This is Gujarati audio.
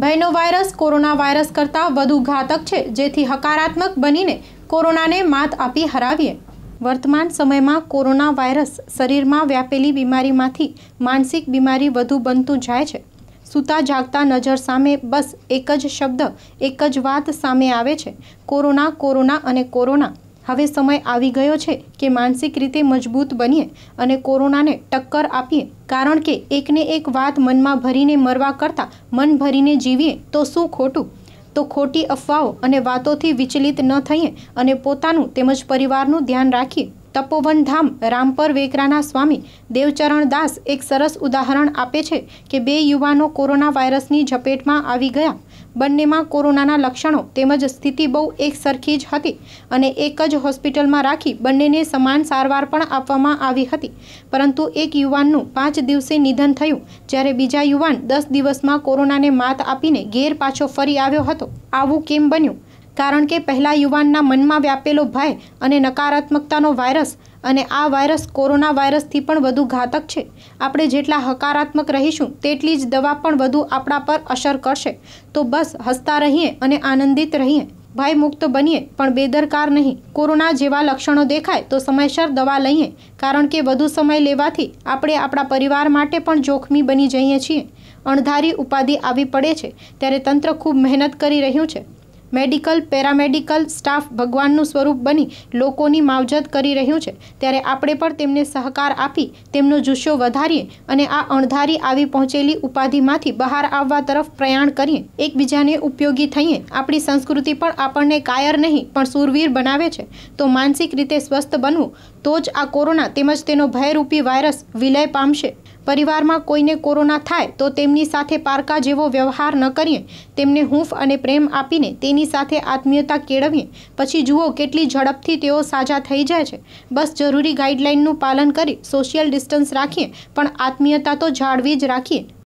ભયનો વાયરસ કોરોના વાયરસ કરતાં વધુ ઘાતક છે જેથી હકારાત્મક બનીને કોરોનાને માત આપી હરાવીએ વર્તમાન સમયમાં કોરોના વાયરસ શરીરમાં વ્યાપેલી બીમારીમાંથી માનસિક બીમારી વધુ બનતું જાય છે સૂતા જાગતા નજર સામે બસ એક જ શબ્દ એક જ વાત સામે આવે છે કોરોના કોરોના અને કોરોના હવે સમય આવી ગયો છે કે માનસિક રીતે મજબૂત બનીએ અને કોરોનાને ટક્કર આપીએ કારણ કે એકને એક વાત મનમાં ભરીને મરવા કરતાં મન ભરીને જીવીએ તો શું ખોટું તો ખોટી અફવાઓ અને વાતોથી વિચલિત ન થઈએ અને પોતાનું તેમજ પરિવારનું ધ્યાન રાખીએ તપોવન ધામ રામપર વેકરાના સ્વામી દેવચરણ દાસ એક સરસ ઉદાહરણ આપે છે કે બે યુવાનો કોરોના વાયરસની ઝપેટમાં આવી ગયા બંનેમાં કોરોનાના લક્ષણો તેમજ સ્થિતિ બહુ એક સરખી જ હતી અને એક જ હોસ્પિટલમાં રાખી બંનેને સમાન સારવાર પણ આપવામાં આવી હતી પરંતુ એક યુવાનનું પાંચ દિવસે નિધન થયું જ્યારે બીજા યુવાન દસ દિવસમાં કોરોનાને માત આપીને ઘેર પાછો ફરી આવ્યો હતો આવું કેમ બન્યું કારણ કે પહેલા યુવાનના મનમાં વ્યાપેલો ભય અને નકારાત્મકતાનો વાયરસ અને આ વાયરસ કોરોના વાયરસથી પણ વધુ ઘાતક છે આપણે જેટલા હકારાત્મક રહીશું તેટલી જ દવા પણ વધુ આપણા પર અસર કરશે તો બસ હસતા રહીએ અને આનંદિત રહીએ ભય મુક્ત બનીએ પણ બેદરકાર નહીં કોરોના જેવા લક્ષણો દેખાય તો સમયસર દવા લઈએ કારણ કે વધુ સમય લેવાથી આપણે આપણા પરિવાર માટે પણ જોખમી બની જઈએ છીએ અણધારી ઉપાધિ આવી પડે છે ત્યારે તંત્ર ખૂબ મહેનત કરી રહ્યું છે મેડિકલ પેરામેડિકલ સ્ટાફ ભગવાનનું સ્વરૂપ બની લોકોની માવજત કરી રહ્યું છે ત્યારે આપણે પણ તેમને સહકાર આપી તેમનો જુસ્સો વધારીએ અને આ અણધારી આવી પહોંચેલી ઉપાધિમાંથી બહાર આવવા તરફ પ્રયાણ કરીએ એકબીજાને ઉપયોગી થઈએ આપણી સંસ્કૃતિ પણ આપણને કાયર નહીં પણ સુરવીર બનાવે છે તો માનસિક રીતે સ્વસ્થ બનવું તો જ આ કોરોના તેમજ તેનો ભયરૂપી વાયરસ વિલય પામશે પરિવારમાં કોઈને કોરોના થાય તો તેમની સાથે પારકા જેવો વ્યવહાર ન કરીએ તેમને હૂંફ અને પ્રેમ આપીને તેની સાથે આત્મીયતા કેળવીએ પછી જુઓ કેટલી ઝડપથી તેઓ સાજા થઈ જાય છે બસ જરૂરી ગાઈડલાઇનનું પાલન કરી સોશિયલ ડિસ્ટન્સ રાખીએ પણ આત્મીયતા તો જાળવી જ રાખીએ